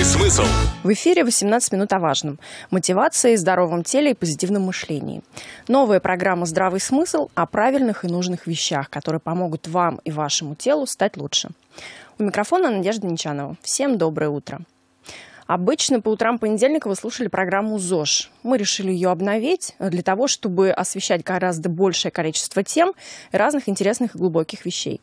Здравый смысл. В эфире 18 минут о важном. Мотивации, здоровом теле и позитивном мышлении. Новая программа «Здравый смысл» о правильных и нужных вещах, которые помогут вам и вашему телу стать лучше. У микрофона Надежда Нечанова. Всем доброе утро. Обычно по утрам понедельника вы слушали программу «ЗОЖ». Мы решили ее обновить э, для того, чтобы освещать гораздо большее количество тем, разных интересных и глубоких вещей.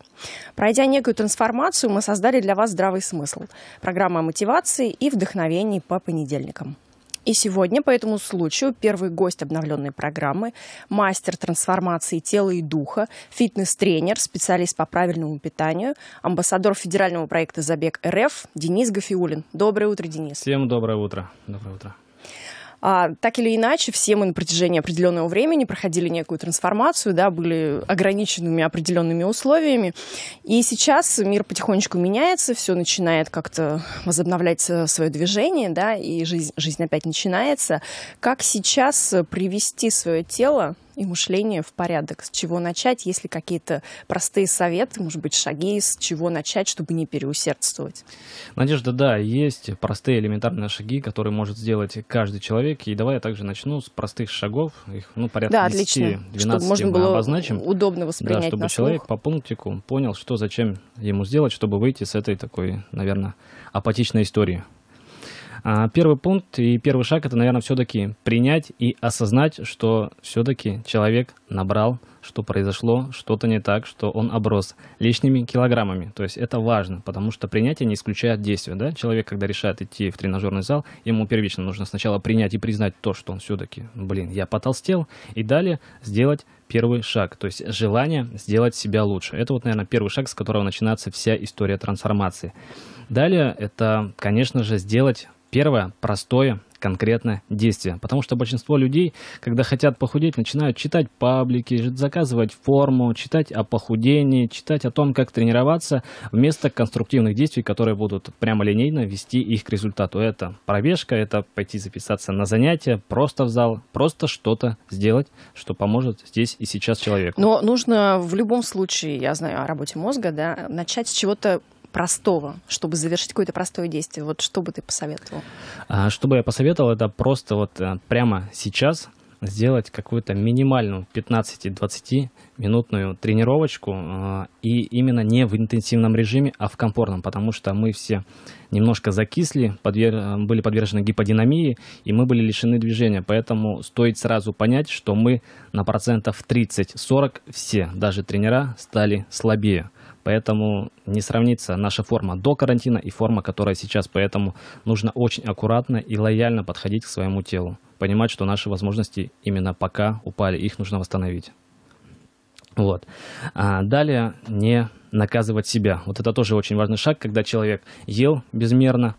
Пройдя некую трансформацию, мы создали для вас «Здравый смысл» – программа о мотивации и вдохновении по понедельникам. И сегодня по этому случаю первый гость обновленной программы – мастер трансформации тела и духа, фитнес-тренер, специалист по правильному питанию, амбассадор федерального проекта «Забег РФ» Денис Гафиулин. Доброе утро, Денис. Всем доброе утро. Доброе утро. А, так или иначе, все мы на протяжении определенного времени проходили некую трансформацию, да, были ограниченными определенными условиями. И сейчас мир потихонечку меняется, все начинает как-то возобновлять свое движение, да, и жизнь, жизнь опять начинается. Как сейчас привести свое тело и мышление в порядок. С чего начать, есть ли какие-то простые советы, может быть, шаги, с чего начать, чтобы не переусердствовать? Надежда, да, есть простые элементарные шаги, которые может сделать каждый человек. И давай я также начну с простых шагов. Их, ну, порядка да, 10, 12 чтобы можно было обозначим. удобно воспринять Да, чтобы на человек слух. по пунктику понял, что зачем ему сделать, чтобы выйти с этой такой, наверное, апатичной истории. А первый пункт и первый шаг это, наверное, все-таки принять и осознать, что все-таки человек набрал, что произошло что-то не так, что он оброс лишними килограммами. То есть это важно, потому что принятие не исключает действия. Да? Человек, когда решает идти в тренажерный зал, ему первично нужно сначала принять и признать то, что он все-таки, блин, я потолстел, и далее сделать первый шаг, то есть желание сделать себя лучше. Это вот, наверное, первый шаг, с которого начинается вся история трансформации. Далее это, конечно же, сделать Первое – простое, конкретное действие. Потому что большинство людей, когда хотят похудеть, начинают читать паблики, заказывать форму, читать о похудении, читать о том, как тренироваться, вместо конструктивных действий, которые будут прямо линейно вести их к результату. Это пробежка, это пойти записаться на занятия, просто в зал, просто что-то сделать, что поможет здесь и сейчас человеку. Но нужно в любом случае, я знаю о работе мозга, да, начать с чего-то простого, чтобы завершить какое-то простое действие? Вот что бы ты посоветовал? А, что бы я посоветовал, это просто вот э, прямо сейчас сделать какую-то минимальную 15-20 минутную тренировочку э, и именно не в интенсивном режиме, а в комфортном, потому что мы все немножко закисли, подвер... Э, были подвержены гиподинамии и мы были лишены движения, поэтому стоит сразу понять, что мы на процентов 30-40 все, даже тренера, стали слабее. Поэтому не сравнится наша форма до карантина и форма, которая сейчас. Поэтому нужно очень аккуратно и лояльно подходить к своему телу. Понимать, что наши возможности именно пока упали, их нужно восстановить. Вот. А далее не наказывать себя. Вот это тоже очень важный шаг, когда человек ел безмерно,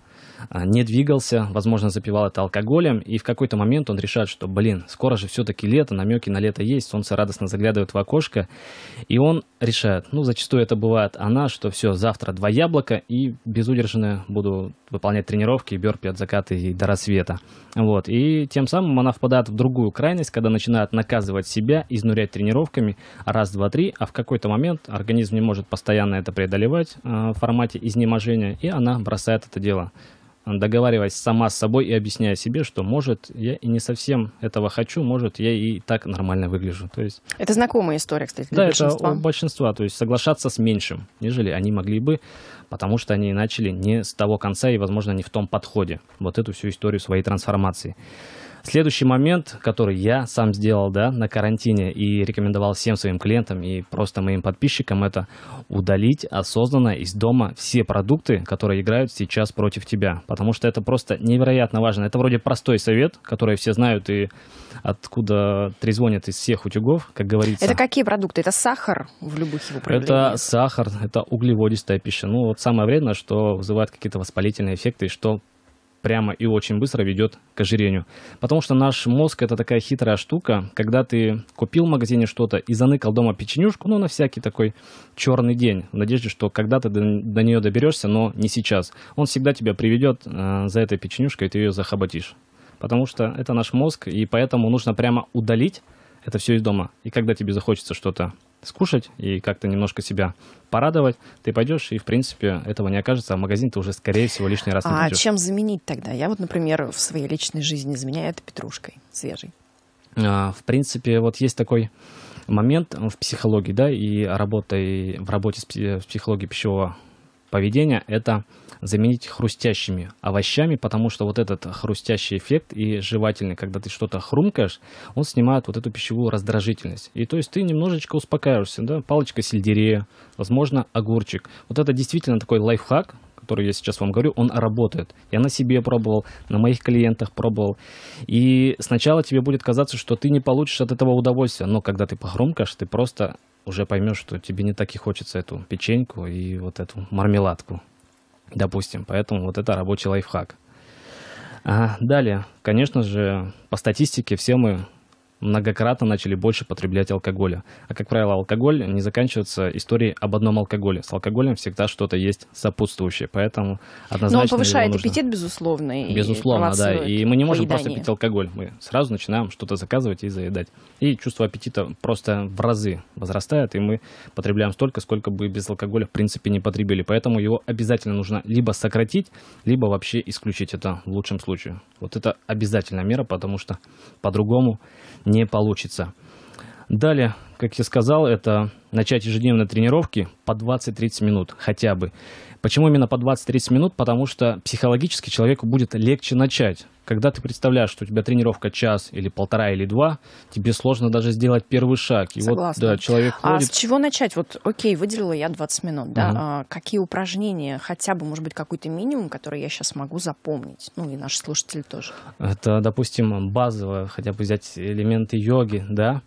а, не двигался, возможно, запивал это алкоголем, и в какой-то момент он решает, что, блин, скоро же все-таки лето, намеки на лето есть, солнце радостно заглядывает в окошко, и он решает, ну, зачастую это бывает она, что все, завтра два яблока, и безудержно буду выполнять тренировки, бёрпи от заката и до рассвета. Вот, и тем самым она впадает в другую крайность, когда начинает наказывать себя, изнурять тренировками раз, два, три, а в какой-то момент организм не может постоянно это преодолевать а, в формате изнеможения, и она бросает это дело договариваясь сама с собой и объясняя себе, что может я и не совсем этого хочу, может я и так нормально выгляжу. То есть... Это знакомая история, кстати, для да, большинства. это у большинства, то есть соглашаться с меньшим, нежели они могли бы, потому что они начали не с того конца и, возможно, не в том подходе. Вот эту всю историю своей трансформации. Следующий момент, который я сам сделал да, на карантине и рекомендовал всем своим клиентам и просто моим подписчикам, это удалить осознанно из дома все продукты, которые играют сейчас против тебя. Потому что это просто невероятно важно. Это вроде простой совет, который все знают и откуда трезвонят из всех утюгов, как говорится. Это какие продукты? Это сахар в любых его проявлениях? Это сахар, это углеводистая пища. Ну вот самое вредное, что вызывает какие-то воспалительные эффекты, и что прямо и очень быстро ведет к ожирению. Потому что наш мозг это такая хитрая штука, когда ты купил в магазине что-то и заныкал дома печенюшку, ну, на всякий такой черный день, в надежде, что когда-то до, до нее доберешься, но не сейчас. Он всегда тебя приведет э, за этой печенюшкой, и ты ее захоботишь. Потому что это наш мозг, и поэтому нужно прямо удалить это все из дома. И когда тебе захочется что-то скушать и как-то немножко себя порадовать, ты пойдешь, и, в принципе, этого не окажется, а в магазин ты уже, скорее всего, лишний раз не А придешь. чем заменить тогда? Я вот, например, в своей личной жизни заменяю это петрушкой свежей. А, в принципе, вот есть такой момент в психологии, да, и работой, в работе с психологией пищевого поведения – это заменить хрустящими овощами, потому что вот этот хрустящий эффект и жевательный, когда ты что-то хрумкаешь, он снимает вот эту пищевую раздражительность. И то есть ты немножечко успокаиваешься, да, палочка сельдерея, возможно, огурчик. Вот это действительно такой лайфхак, который я сейчас вам говорю, он работает. Я на себе пробовал, на моих клиентах пробовал. И сначала тебе будет казаться, что ты не получишь от этого удовольствия, но когда ты погромкаешь, ты просто уже поймешь, что тебе не так и хочется эту печеньку и вот эту мармеладку, допустим. Поэтому вот это рабочий лайфхак. А далее, конечно же, по статистике все мы многократно начали больше потреблять алкоголя. А как правило, алкоголь не заканчивается историей об одном алкоголе. С алкоголем всегда что-то есть сопутствующее, поэтому ну, однозначно... Но он повышает нужно... аппетит, безусловно. безусловно, да. И мы не можем поедание. просто пить алкоголь. Мы сразу начинаем что-то заказывать и заедать. И чувство аппетита просто в разы возрастает, и мы потребляем столько, сколько бы без алкоголя в принципе не потребили. Поэтому его обязательно нужно либо сократить, либо вообще исключить это в лучшем случае. Вот это обязательная мера, потому что по-другому не не получится. Далее, как я сказал, это начать ежедневные тренировки по 20-30 минут хотя бы. Почему именно по 20-30 минут? Потому что психологически человеку будет легче начать. Когда ты представляешь, что у тебя тренировка час или полтора или два, тебе сложно даже сделать первый шаг. И Согласна. вот да, человек а ходит... с чего начать? Вот, окей, выделила я 20 минут, да? Угу. А, какие упражнения, хотя бы, может быть, какой-то минимум, который я сейчас могу запомнить? Ну, и наши слушатели тоже. Это, допустим, базовое, хотя бы взять элементы йоги, да?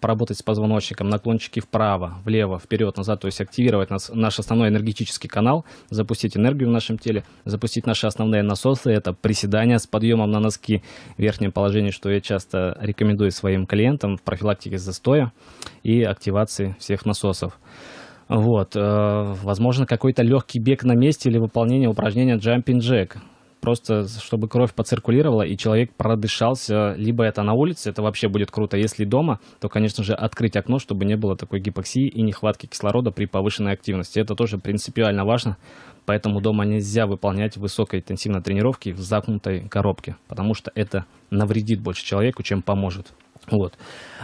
поработать с позвоночником, наклончики вправо, влево, вперед, назад, то есть активировать нас, наш основной энергетический канал, запустить энергию в нашем теле, запустить наши основные насосы, это приседания с подъемом на носки в верхнем положении, что я часто рекомендую своим клиентам в профилактике застоя и активации всех насосов. Вот, э, возможно, какой-то легкий бег на месте или выполнение упражнения jumping jack просто чтобы кровь поциркулировала и человек продышался, либо это на улице, это вообще будет круто. Если дома, то, конечно же, открыть окно, чтобы не было такой гипоксии и нехватки кислорода при повышенной активности. Это тоже принципиально важно, поэтому дома нельзя выполнять высокой интенсивной тренировки в замкнутой коробке, потому что это навредит больше человеку, чем поможет. Вот.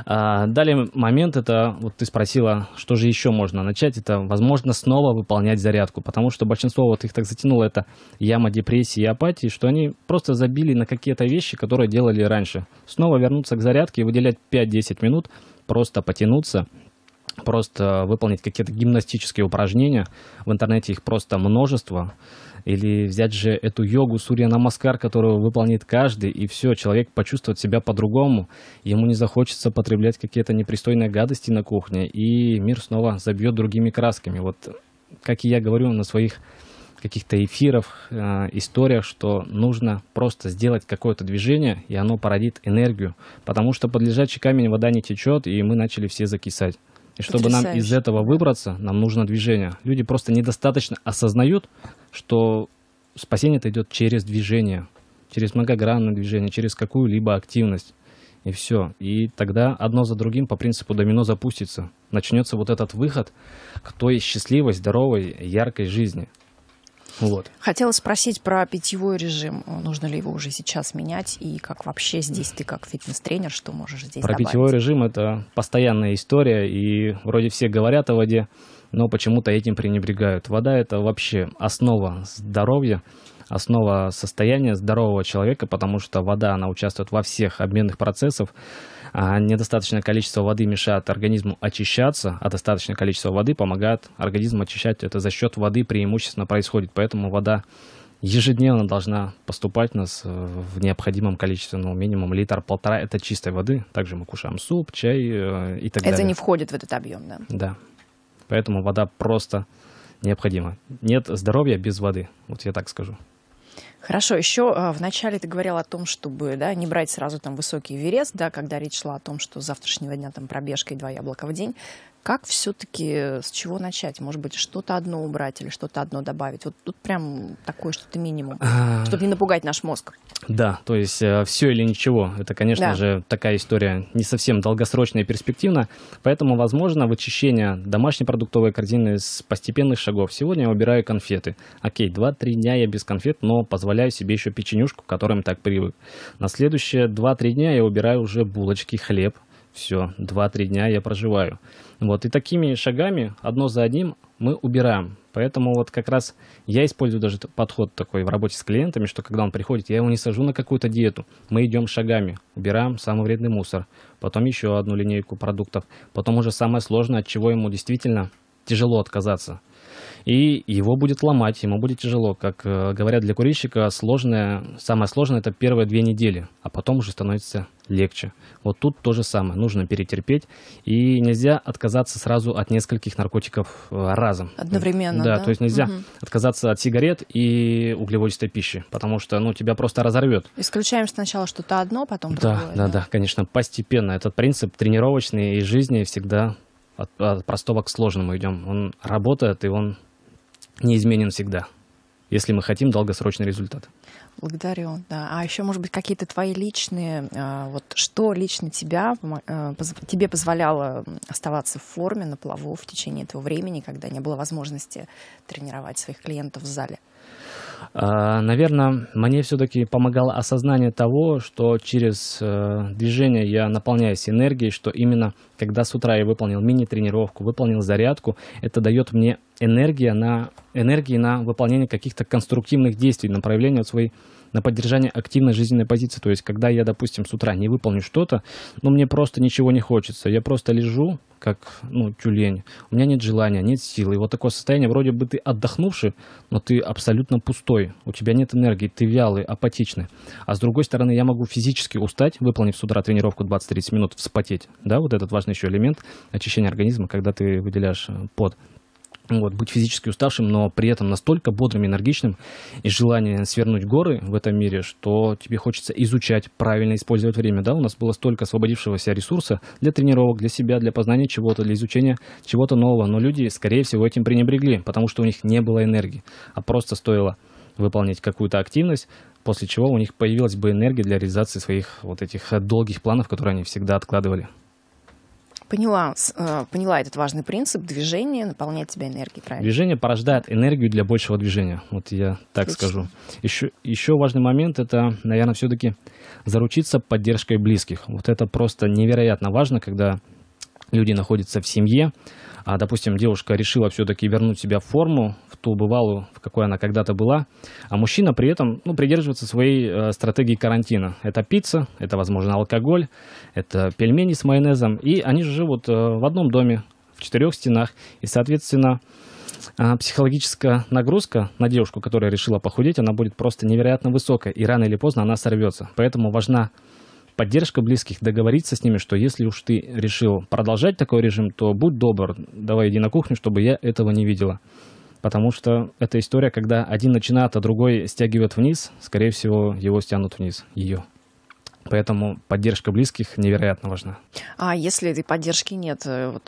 А, далее момент это, вот ты спросила, что же еще можно начать, это, возможно, снова выполнять зарядку, потому что большинство вот их так затянуло, это яма депрессии и апатии, что они просто забили на какие-то вещи, которые делали раньше. Снова вернуться к зарядке и выделять 5-10 минут, просто потянуться, просто выполнить какие-то гимнастические упражнения. В интернете их просто множество. Или взять же эту йогу Сурья Намаскар, которую выполнит каждый, и все, человек почувствует себя по-другому. Ему не захочется потреблять какие-то непристойные гадости на кухне, и мир снова забьет другими красками. Вот как и я говорю на своих каких-то эфирах э, историях, что нужно просто сделать какое-то движение, и оно породит энергию, потому что под лежачий камень вода не течет, и мы начали все закисать. И чтобы Потрясающе. нам из этого выбраться, нам нужно движение. Люди просто недостаточно осознают, что спасение это идет через движение, через многогранное движение, через какую-либо активность. И все. И тогда одно за другим по принципу домино запустится. Начнется вот этот выход к той счастливой, здоровой, яркой жизни. Вот. Хотела спросить про питьевой режим. Нужно ли его уже сейчас менять? И как вообще здесь ты как фитнес-тренер, что можешь здесь Про добавить? питьевой режим – это постоянная история. И вроде все говорят о воде, но почему-то этим пренебрегают. Вода – это вообще основа здоровья основа состояния здорового человека, потому что вода, она участвует во всех обменных процессах. А недостаточное количество воды мешает организму очищаться, а достаточное количество воды помогает организму очищать. Это за счет воды преимущественно происходит, поэтому вода ежедневно должна поступать у нас э, в необходимом количестве, ну, минимум литр-полтора, это чистой воды. Также мы кушаем суп, чай э, и так далее. Это не входит в этот объем, да? Да. Поэтому вода просто необходима. Нет здоровья без воды, вот я так скажу. Хорошо, еще а, в начале ты говорил о том, чтобы да, не брать сразу там высокий верес, да, когда речь шла о том, что с завтрашнего дня там пробежка и два яблока в день. Как все-таки, э, с чего начать? Может быть, что-то одно убрать или что-то одно добавить? Вот тут прям такое что-то минимум, а. чтобы не напугать наш мозг. Да, то есть э, все или ничего. Это, конечно да. же, такая история не совсем долгосрочная и перспективна. Поэтому, возможно, вычищение домашней продуктовой корзины с постепенных шагов. Сегодня я убираю конфеты. Окей, два-три дня я без конфет, но позволяю себе еще печенюшку, к которым так привык. На следующие два-три дня я убираю уже булочки, хлеб, все, 2-3 дня я проживаю. Вот, и такими шагами, одно за одним, мы убираем. Поэтому вот как раз я использую даже подход такой в работе с клиентами, что когда он приходит, я его не сажу на какую-то диету. Мы идем шагами, убираем самый вредный мусор, потом еще одну линейку продуктов, потом уже самое сложное, от чего ему действительно тяжело отказаться – и его будет ломать, ему будет тяжело. Как э, говорят для курильщика, сложное, самое сложное – это первые две недели, а потом уже становится легче. Вот тут то же самое, нужно перетерпеть, и нельзя отказаться сразу от нескольких наркотиков э, разом. Одновременно, да? Да, то есть нельзя угу. отказаться от сигарет и углеводистой пищи, потому что, ну, тебя просто разорвет. Исключаем сначала что-то одно, потом да, другое. Да, да, да, конечно, постепенно. Этот принцип тренировочный и жизни всегда от, от простого к сложному идем. Он работает, и он неизменен всегда, если мы хотим долгосрочный результат. Благодарю, да. А еще, может быть, какие-то твои личные, а, вот что лично тебя, э, тебе позволяло оставаться в форме на плаву в течение этого времени, когда не было возможности тренировать своих клиентов в зале? А, Наверное, мне все-таки помогало осознание того, что через э, движение я наполняюсь энергией, что именно когда с утра я выполнил мини-тренировку, выполнил зарядку, это дает мне энергия на, энергии на выполнение каких-то конструктивных действий, на проявление вот своей на поддержание активной жизненной позиции. То есть, когда я, допустим, с утра не выполню что-то, ну, мне просто ничего не хочется. Я просто лежу, как, ну, тюлень. У меня нет желания, нет силы. И вот такое состояние, вроде бы ты отдохнувший, но ты абсолютно пустой. У тебя нет энергии, ты вялый, апатичный. А с другой стороны, я могу физически устать, выполнив с утра тренировку 20-30 минут, вспотеть. Да, вот этот важный еще элемент очищения организма, когда ты выделяешь э, пот вот, быть физически уставшим, но при этом настолько бодрым, энергичным и желание свернуть горы в этом мире, что тебе хочется изучать, правильно использовать время. Да, у нас было столько освободившегося ресурса для тренировок, для себя, для познания чего-то, для изучения чего-то нового. Но люди, скорее всего, этим пренебрегли, потому что у них не было энергии, а просто стоило выполнять какую-то активность, после чего у них появилась бы энергия для реализации своих вот этих долгих планов, которые они всегда откладывали поняла, э, поняла этот важный принцип. Движение наполняет тебя энергией, правильно? Движение порождает энергию для большего движения. Вот я так Отлично. скажу. Еще, еще важный момент – это, наверное, все-таки заручиться поддержкой близких. Вот это просто невероятно важно, когда люди находятся в семье, а, допустим, девушка решила все-таки вернуть себя в форму, ту бывалую, в какой она когда-то была. А мужчина при этом ну, придерживается своей э, стратегии карантина. Это пицца, это, возможно, алкоголь, это пельмени с майонезом. И они же живут э, в одном доме, в четырех стенах. И, соответственно, э, психологическая нагрузка на девушку, которая решила похудеть, она будет просто невероятно высокая. И рано или поздно она сорвется. Поэтому важна поддержка близких, договориться с ними, что если уж ты решил продолжать такой режим, то будь добр, давай иди на кухню, чтобы я этого не видела потому что эта история, когда один начинает, а другой стягивает вниз, скорее всего, его стянут вниз, ее. Поэтому поддержка близких невероятно важна. А если этой поддержки нет, э, вот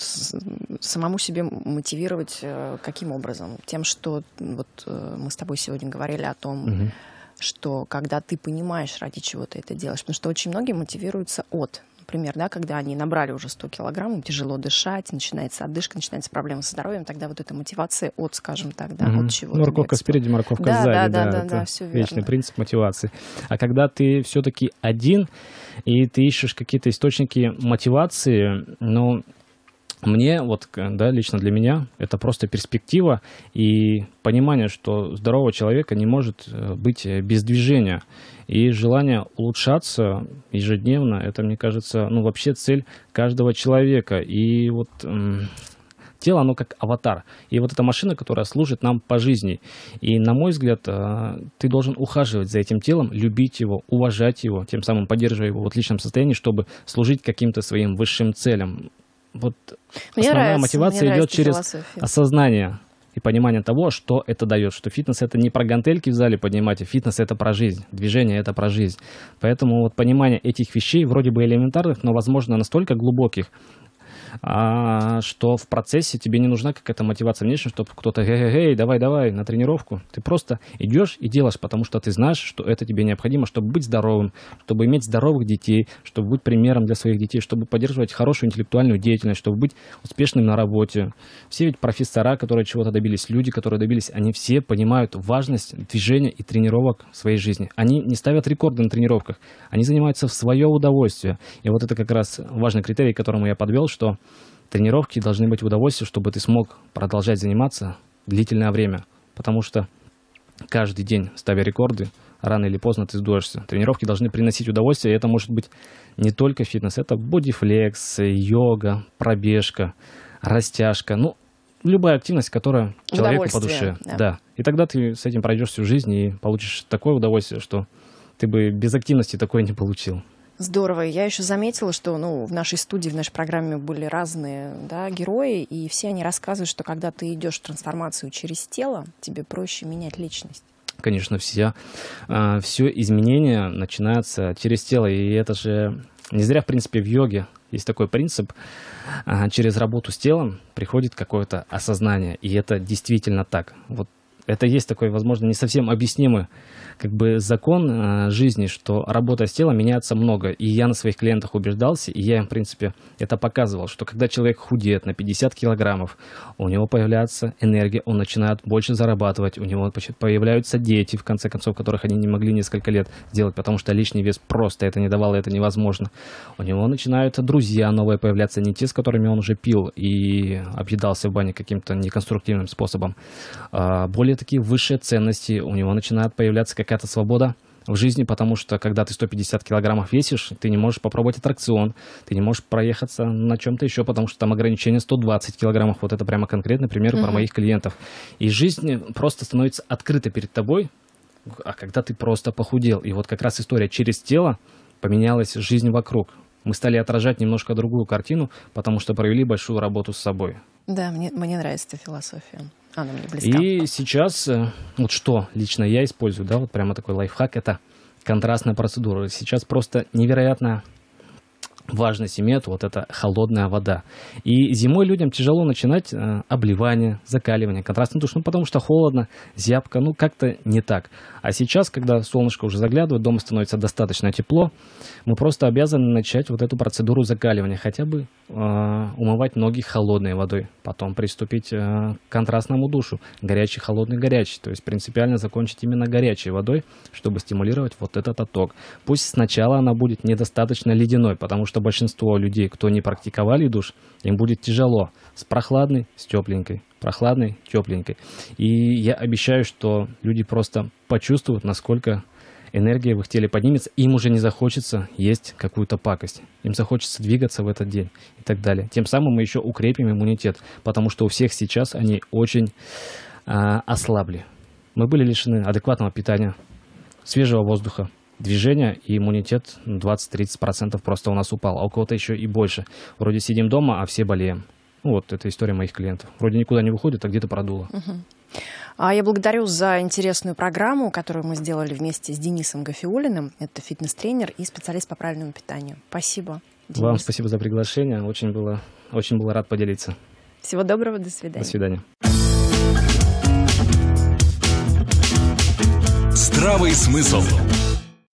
самому себе мотивировать э, каким образом? Тем, что вот э, мы с тобой сегодня говорили о том, угу. что когда ты понимаешь, ради чего ты это делаешь, потому что очень многие мотивируются от например, да, когда они набрали уже 100 килограмм, им тяжело дышать, начинается отдышка, начинается проблема со здоровьем, тогда вот эта мотивация от, скажем так, да, угу. от чего Ну, морковка спереди, морковка да, сзади, да, да, да, да, да все верно. вечный принцип мотивации. А когда ты все-таки один, и ты ищешь какие-то источники мотивации, ну, мне, вот, да, лично для меня, это просто перспектива и понимание, что здорового человека не может э, быть э, без движения. И желание улучшаться ежедневно, это, мне кажется, ну, вообще цель каждого человека. И вот тело, оно как аватар. И вот эта машина, которая служит нам по жизни. И, на мой взгляд, э, ты должен ухаживать за этим телом, любить его, уважать его, тем самым поддерживая его в отличном состоянии, чтобы служить каким-то своим высшим целям вот мне основная нравится, мотивация мне идет через философия. осознание и понимание того, что это дает, что фитнес это не про гантельки в зале поднимать, а фитнес это про жизнь, движение это про жизнь. Поэтому вот понимание этих вещей вроде бы элементарных, но возможно настолько глубоких, а что в процессе тебе не нужна какая-то мотивация внешняя, чтобы кто-то «Гей-гей-гей, давай-давай на тренировку». Ты просто идешь и делаешь, потому что ты знаешь, что это тебе необходимо, чтобы быть здоровым, чтобы иметь здоровых детей, чтобы быть примером для своих детей, чтобы поддерживать хорошую интеллектуальную деятельность, чтобы быть успешным на работе. Все ведь профессора, которые чего-то добились, люди, которые добились, они все понимают важность движения и тренировок в своей жизни. Они не ставят рекорды на тренировках, они занимаются в свое удовольствие. И вот это как раз важный критерий, к которому я подвел, что тренировки должны быть в удовольствие, чтобы ты смог продолжать заниматься длительное время. Потому что каждый день, ставя рекорды, рано или поздно ты сдуешься. Тренировки должны приносить удовольствие, и это может быть не только фитнес, это бодифлекс, йога, пробежка, растяжка, ну, любая активность, которая человеку по душе. Да. да. И тогда ты с этим пройдешь всю жизнь и получишь такое удовольствие, что ты бы без активности такое не получил. Здорово. Я еще заметила, что ну, в нашей студии, в нашей программе были разные да, герои, и все они рассказывают, что когда ты идешь в трансформацию через тело, тебе проще менять личность. Конечно, все, а, все изменения начинаются через тело, и это же не зря, в принципе, в йоге есть такой принцип. А, через работу с телом приходит какое-то осознание, и это действительно так. Вот это есть такой, возможно, не совсем объяснимый как бы закон э, жизни, что работа с телом меняется много. И я на своих клиентах убеждался, и я им, в принципе, это показывал, что когда человек худеет на 50 килограммов, у него появляется энергия, он начинает больше зарабатывать, у него появляются дети, в конце концов, которых они не могли несколько лет сделать, потому что лишний вес просто это не давало, это невозможно. У него начинаются друзья новые появляться, не те, с которыми он уже пил и объедался в бане каким-то неконструктивным способом, а более такие высшие ценности, у него начинает появляться какая-то свобода в жизни, потому что когда ты 150 килограммов весишь, ты не можешь попробовать аттракцион, ты не можешь проехаться на чем-то еще, потому что там ограничение 120 килограммов. Вот это прямо конкретный пример угу. про моих клиентов. И жизнь просто становится открытой перед тобой, а когда ты просто похудел. И вот как раз история через тело поменялась жизнь вокруг. Мы стали отражать немножко другую картину, потому что провели большую работу с собой. Да, мне, мне нравится эта философия. Она мне близка. И сейчас, э, вот что лично я использую, да, вот прямо такой лайфхак, это контрастная процедура. Сейчас просто невероятно важность имеет вот эта холодная вода. И зимой людям тяжело начинать э, обливание, закаливание, контрастный душ, ну потому что холодно, зябко, ну как-то не так. А сейчас, когда солнышко уже заглядывает, дома становится достаточно тепло, мы просто обязаны начать вот эту процедуру закаливания, хотя бы э, умывать ноги холодной водой, потом приступить э, к контрастному душу, горячий, холодный, горячий, то есть принципиально закончить именно горячей водой, чтобы стимулировать вот этот отток. Пусть сначала она будет недостаточно ледяной, потому что что большинство людей, кто не практиковали душ, им будет тяжело с прохладной, с тепленькой, прохладной, тепленькой. И я обещаю, что люди просто почувствуют, насколько энергия в их теле поднимется, им уже не захочется есть какую-то пакость. Им захочется двигаться в этот день и так далее. Тем самым мы еще укрепим иммунитет, потому что у всех сейчас они очень а, ослабли. Мы были лишены адекватного питания, свежего воздуха, движение, и иммунитет 20-30% просто у нас упал, а у кого-то еще и больше. Вроде сидим дома, а все болеем. Ну, вот это история моих клиентов. Вроде никуда не выходит, а где-то продуло. uh Я благодарю за интересную программу, которую мы сделали вместе с Денисом Гафиулиным. Это фитнес-тренер и специалист по правильному питанию. Спасибо. Денис. Вам спасибо за приглашение. Очень было, очень был рад поделиться. Всего доброго, до свидания. До свидания. Здравый смысл.